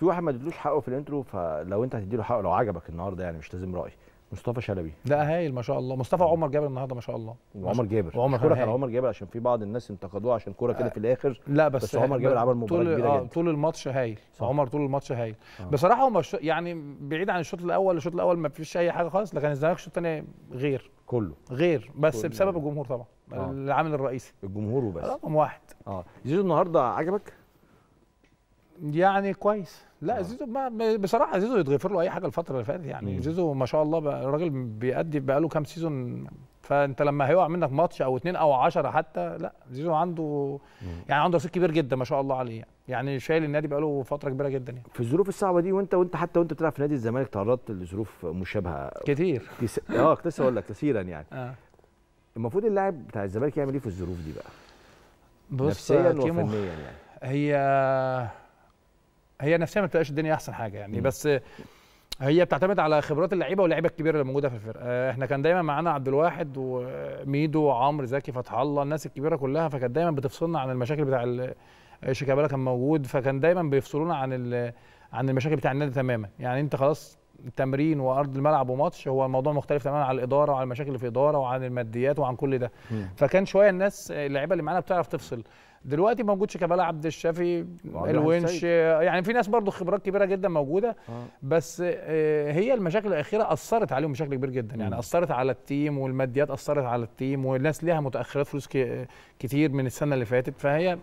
في واحد ما ادتلوش حقه في الانترو فلو انت هتديله حقه لو عجبك النهارده يعني مش لازم رايي مصطفى شلبي لا هايل ما شاء الله مصطفى وعمر جابر النهارده ما شاء الله وعمر جابر وعمر كرة على عمر جابر عشان في بعض الناس انتقدوه عشان كوره كده في الاخر لا بس, بس عمر جابر عمل مباراه طول كبيره آه جدا طول الماتش هايل صح. عمر طول الماتش هايل آه. بصراحه هم يعني بعيد عن الشوط الاول الشوط الاول ما فيش اي حاجه خالص لكن الزمالك الشوط الثاني غير كله غير بس كله. بسبب الجمهور طبعا آه. العامل الرئيسي الجمهور وبس رقم واحد اه زيزو النهارده عجبك يعني كويس لا آه. زيزو ما بصراحه زيزو يتغفر له اي حاجه الفتره اللي فاتت يعني مم. زيزو ما شاء الله الراجل بيأدي بقى له كام سيزون فانت لما هيقع منك ماتش او اتنين او عشرة حتى لا زيزو عنده مم. يعني عنده رصيد كبير جدا ما شاء الله عليه يعني, يعني شايل النادي بقى له فتره كبيره جدا يعني. في الظروف الصعبه دي وانت وانت حتى وانت بتلعب في نادي الزمالك تعرضت لظروف مشابهه كتير كس... اه كنت لسه اقول لك كثيرا يعني آه. المفروض اللاعب بتاع الزمالك يعمل ايه في الظروف دي بقى؟ بص نفسيا وفنيا يعني هي هي نفسيا ما بتبقاش الدنيا احسن حاجه يعني م. بس هي بتعتمد على خبرات اللعيبه واللعيبه الكبيره اللي موجوده في الفرقه آه، احنا كان دايما معانا عبد الواحد وميدو وعمرو زكي فتح الله الناس الكبيره كلها فكانت دايما بتفصلنا عن المشاكل بتاع آه، شيكابالا كان موجود فكان دايما بيفصلونا عن عن المشاكل بتاع النادي تماما يعني انت خلاص تمرين وارض الملعب وماتش هو موضوع مختلف تماما عن الاداره وعن المشاكل في الاداره وعن الماديات وعن كل ده مم. فكان شويه الناس اللعيبه اللي معانا بتعرف تفصل دلوقتي موجودش شيكابالا عبد الشافي الونش يعني في ناس برضو خبرات كبيره جدا موجوده آه. بس آه، هي المشاكل الاخيره اثرت عليهم بشكل كبير جدا يعني اثرت على التيم والماديات اثرت على التيم والناس ليها متاخرات فلوس كتير من السنه اللي فاتت فهي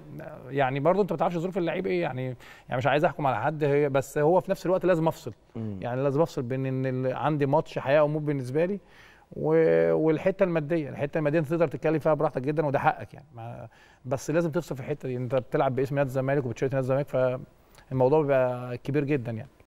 يعني برضو انت ما بتعرفش ظروف اللعيب ايه يعني يعني مش عايز احكم على حد هي بس هو في نفس الوقت لازم افصل يعني لازم بفصل بين ان عندي ماتش حياه وموت بالنسبه لي والحته الماديه الحته الماديه انت تقدر تتكلم فيها براحتك جدا وده حقك يعني بس لازم تفصل في الحته دي انت بتلعب باسم نادي الزمالك وبتشارك نادي الزمالك فالموضوع بيبقى كبير جدا يعني